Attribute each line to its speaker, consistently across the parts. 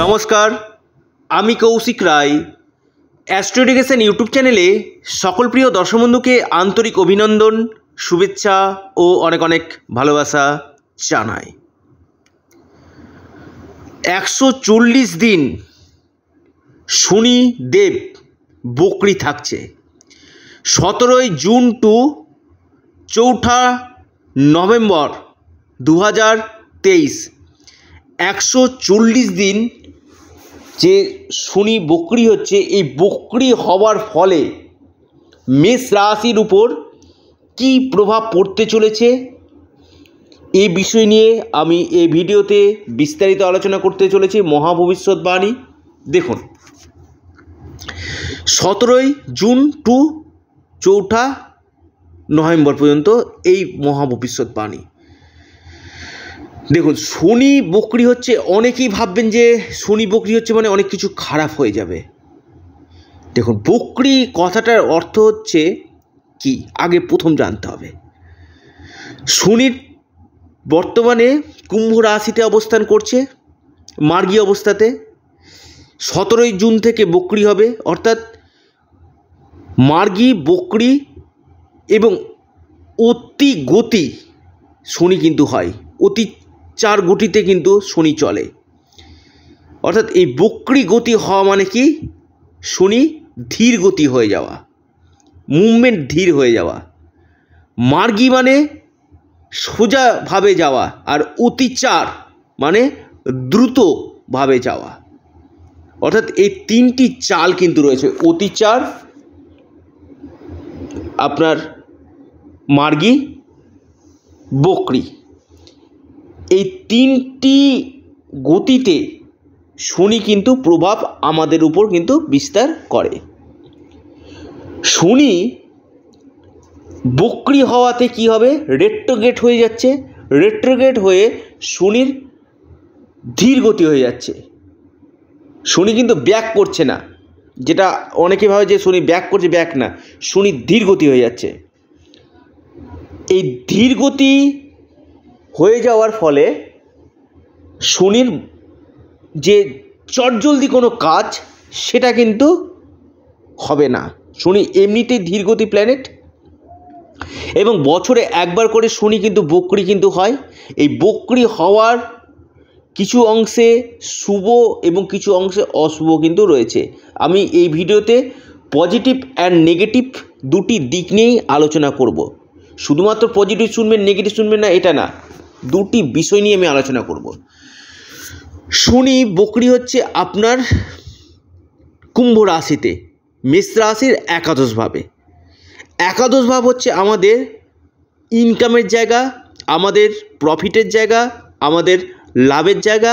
Speaker 1: নমস্কার আমি কৌশিক রায় অ্যাস্ট্রোডিকেশন ইউটিউব চ্যানেলে সকল প্রিয় দর্শক বন্ধুকে আন্তরিক অভিনন্দন শুভেচ্ছা ও অনেক অনেক ভালোবাসা জানাই একশো চল্লিশ দিন শনি দেব বকরি থাকছে সতেরোই জুন টু চৌঠা নভেম্বর দু হাজার তেইশ একশো চল্লিশ দিন যে শুনি বকরি হচ্ছে এই বকরি হওয়ার ফলে মেষ রাশির উপর কি প্রভাব পড়তে চলেছে এই বিষয় নিয়ে আমি এই ভিডিওতে বিস্তারিত আলোচনা করতে চলেছি মহাভবিষ্যৎবাণী দেখুন সতেরোই জুন টু চৌঠা নভেম্বর পর্যন্ত এই মহাভবিষ্যৎবাণী দেখুন শনি বকরি হচ্ছে অনেকেই ভাববেন যে শনি বকরি হচ্ছে মানে অনেক কিছু খারাপ হয়ে যাবে দেখুন বকরি কথাটার অর্থ হচ্ছে কি আগে প্রথম জানতে হবে শনির বর্তমানে কুম্ভ রাশিতে অবস্থান করছে মার্গী অবস্থাতে সতেরোই জুন থেকে বকরি হবে অর্থাৎ মার্গী বকরি এবং অতি গতি শনি কিন্তু হয় অতি চার গুটিতে কিন্তু শনি চলে অর্থাৎ এই বক্রি গতি হওয়া মানে কি শনি ধীর গতি হয়ে যাওয়া মুভমেন্ট ধীর হয়ে যাওয়া মার্গি মানে সোজাভাবে যাওয়া আর অতিচার মানে দ্রুতভাবে যাওয়া অর্থাৎ এই তিনটি চাল কিন্তু রয়েছে অতিচার আপনার মার্গি বকরি এই তিনটি গতিতে শনি কিন্তু প্রভাব আমাদের উপর কিন্তু বিস্তার করে শনি বক্রি হওয়াতে কি হবে রেট্রোগেট হয়ে যাচ্ছে রেট্রোগেট হয়ে শনির ধীর গতি হয়ে যাচ্ছে শনি কিন্তু ব্যাক করছে না যেটা অনেকে ভাবে যে শনি ব্যাক করছে ব্যাক না শনি ধীর গতি হয়ে যাচ্ছে এই ধীর গতি হয়ে যাওয়ার ফলে শনির যে চটজলদি কোনো কাজ সেটা কিন্তু হবে না শনি এমনিতেই ধীরগতি প্ল্যানেট এবং বছরে একবার করে শনি কিন্তু বকরি কিন্তু হয় এই বকরি হওয়ার কিছু অংশে শুভ এবং কিছু অংশে অশুভ কিন্তু রয়েছে আমি এই ভিডিওতে পজিটিভ অ্যান্ড নেগেটিভ দুটি দিক নিয়েই আলোচনা করব শুধুমাত্র পজিটিভ শুনবেন নেগেটিভ শুনবেন না এটা না দুটি বিষয় নিয়ে আমি আলোচনা করব শনি বকরি হচ্ছে আপনার কুম্ভ রাশিতে মেষ রাশির একাদশ ভাবে একাদশ ভাব হচ্ছে আমাদের ইনকামের জায়গা আমাদের প্রফিটের জায়গা আমাদের লাভের জায়গা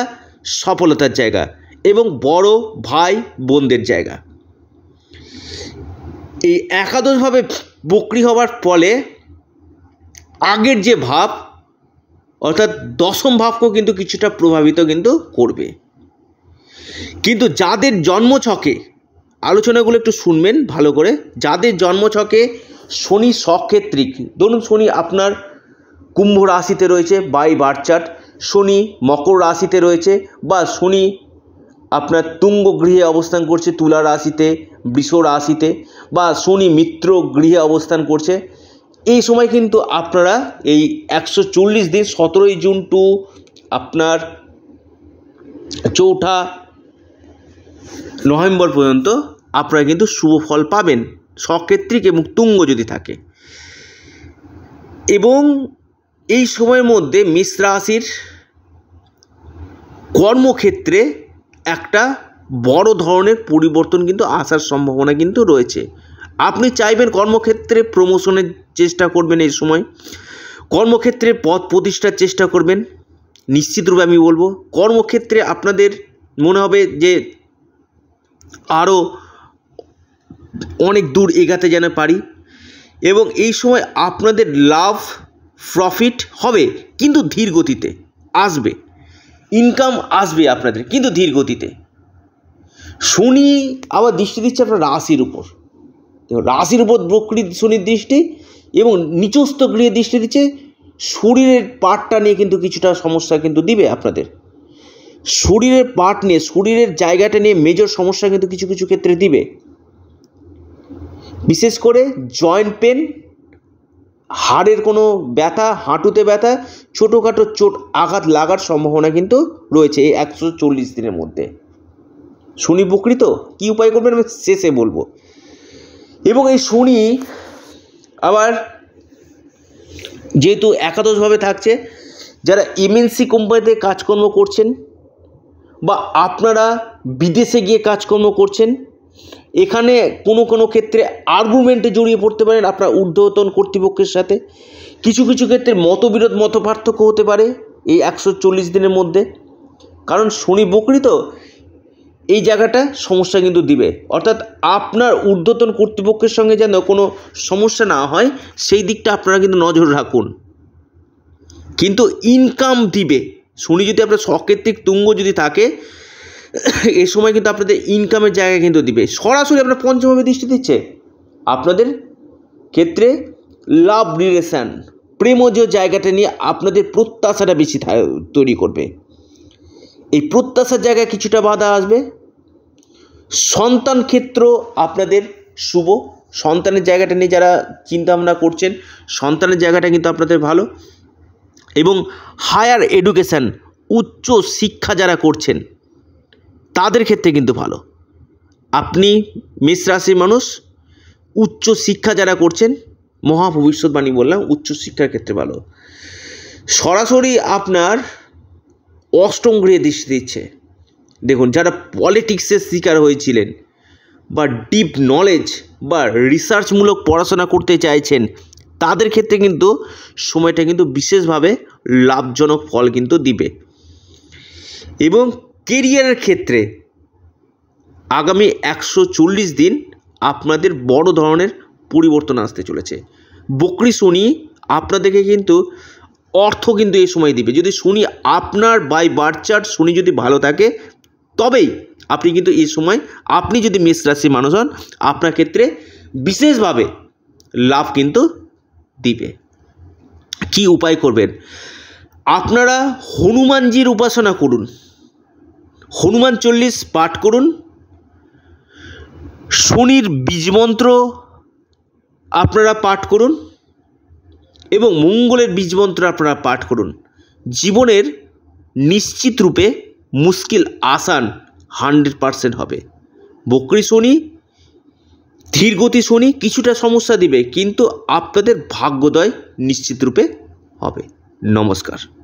Speaker 1: সফলতার জায়গা এবং বড় ভাই বোনদের জায়গা এই একাদশভাবে বকরি হওয়ার ফলে আগের যে ভাব অর্থাৎ দশম ভাবকেও কিন্তু কিছুটা প্রভাবিত কিন্তু করবে কিন্তু যাদের জন্মছকে আলোচনাগুলো একটু শুনবেন ভালো করে যাদের জন্মছকে শনি সক্ষেত্রিক ধরুন শনি আপনার কুম্ভ রাশিতে রয়েছে বাই বারচাট শনি মকর রাশিতে রয়েছে বা শনি আপনার তুঙ্গ গৃহে অবস্থান করছে তুলা রাশিতে বৃষ রাশিতে বা শনি মিত্র গৃহে অবস্থান করছে এই সময় কিন্তু আপনারা এই একশো চল্লিশ দিন সতেরোই জুন টু আপনার চৌঠা নভেম্বর পর্যন্ত আপনারা কিন্তু শুভ ফল পাবেন সক্ষেত্রিক এবং তুঙ্গ যদি থাকে এবং এই সময়ের মধ্যে মিশ রাশির কর্মক্ষেত্রে একটা বড় ধরনের পরিবর্তন কিন্তু আসার সম্ভাবনা কিন্তু রয়েছে আপনি চাইবেন কর্মক্ষেত্রে প্রমোশনের চেষ্টা করবেন এই সময় কর্মক্ষেত্রে পথ প্রতিষ্ঠার চেষ্টা করবেন নিশ্চিতরূপে আমি বলবো কর্মক্ষেত্রে আপনাদের মনে হবে যে আরও অনেক দূর এগাতে যেন পারি এবং এই সময় আপনাদের লাভ প্রফিট হবে কিন্তু ধীর গতিতে আসবে ইনকাম আসবে আপনাদের কিন্তু ধীর গতিতে শনি আবার দৃষ্টি দিচ্ছে আপনার রাশির উপর রাশির উপর বক্রি সুনির্দিষ্টি দৃষ্টি এবং নিচস্ত গৃহে দৃষ্টি দিচ্ছে শরীরের পার্টটা নিয়ে কিন্তু কিছুটা সমস্যা কিন্তু দিবে আপনাদের শরীরের পার্ট নিয়ে শরীরের জায়গাটা নিয়ে মেজর সমস্যা কিন্তু কিছু কিছু ক্ষেত্রে দিবে বিশেষ করে জয়েন্ট পেন হাড়ের কোনো ব্যথা হাঁটুতে ব্যথা ছোটোখাটো চোট আঘাত লাগার সম্ভাবনা কিন্তু রয়েছে এই একশো চল্লিশ দিনের মধ্যে শুনি প্রকৃত কী উপায় করবেন আমি শেষে বলবো এবং এই শনি আবার যেহেতু একাদশভাবে থাকছে যারা এমএনসি কোম্পানিতে কাজকর্ম করছেন বা আপনারা বিদেশে গিয়ে কাজকর্ম করছেন এখানে কোনো কোনো ক্ষেত্রে আর্গুমেন্টে জড়িয়ে পড়তে পারেন আপনার ঊর্ধ্বতন কর্তৃপক্ষের সাথে কিছু কিছু ক্ষেত্রে মতবিরোধ মত পার্থক্য হতে পারে এই একশো চল্লিশ দিনের মধ্যে কারণ শনি বকরি তো এই জায়গাটা সমস্যা কিন্তু দিবে অর্থাৎ আপনার ঊর্ধ্বতন কর্তৃপক্ষের সঙ্গে যেন কোনো সমস্যা না হয় সেই দিকটা আপনারা কিন্তু নজর রাখুন কিন্তু ইনকাম দিবে শুনি যদি আপনার সকেত্রিক তুঙ্গ যদি থাকে এ সময় কিন্তু আপনাদের ইনকামের জায়গা কিন্তু দিবে সরাসরি আপনার পঞ্চমভাবে দৃষ্টি দিচ্ছে আপনাদের ক্ষেত্রে লাভ রিলেশান প্রেমজীয় জায়গাটা নিয়ে আপনাদের প্রত্যাশাটা বেশি তৈরি করবে এই প্রত্যাশার জায়গায় কিছুটা বাধা আসবে সন্তান ক্ষেত্র আপনাদের শুভ সন্তানের জায়গাটা নিয়ে যারা চিন্তাভাবনা করছেন সন্তানের জায়গাটা কিন্তু আপনাদের ভালো এবং হায়ার এডুকেশান উচ্চ শিক্ষা যারা করছেন তাদের ক্ষেত্রে কিন্তু ভালো আপনি মেষ রাশির মানুষ উচ্চ শিক্ষা যারা করছেন মহা ভবিষ্যৎবাণী বললাম উচ্চ শিক্ষার ক্ষেত্রে ভালো সরাসরি আপনার অষ্টম গৃহে দৃষ্টি দিচ্ছে দেখুন যারা পলিটিক্সের শিকার হয়েছিলেন বা ডিপ নলেজ বা রিসার্চমূলক পড়াশোনা করতে চাইছেন তাদের ক্ষেত্রে কিন্তু সময়টা কিন্তু বিশেষভাবে লাভজনক ফল কিন্তু দিবে এবং কেরিয়ারের ক্ষেত্রে আগামী একশো চল্লিশ দিন আপনাদের বড় ধরনের পরিবর্তন আসতে চলেছে বকরি শনি আপনাদেরকে কিন্তু অর্থ কিন্তু এই সময় দিবে যদি শনি আপনার বাই বার্থ চার্ট শনি যদি ভালো থাকে তবেই আপনি কিন্তু এই সময় আপনি যদি মেষ রাশির মানুষ হন আপনার ক্ষেত্রে বিশেষভাবে লাভ কিন্তু দিবে কি উপায় করবেন আপনারা হনুমানজির উপাসনা করুন হনুমান চল্লিশ পাঠ করুন শনির বীজমন্ত্র আপনারা পাঠ করুন এবং মঙ্গলের বীজমন্ত্র আপনারা পাঠ করুন জীবনের নিশ্চিত রূপে মুশকিল আসান হান্ড্রেড পারসেন্ট হবে বকরি শনি ধীরগতি শনি কিছুটা সমস্যা দিবে কিন্তু আপনাদের ভাগ্যোদয় নিশ্চিতরূপে হবে নমস্কার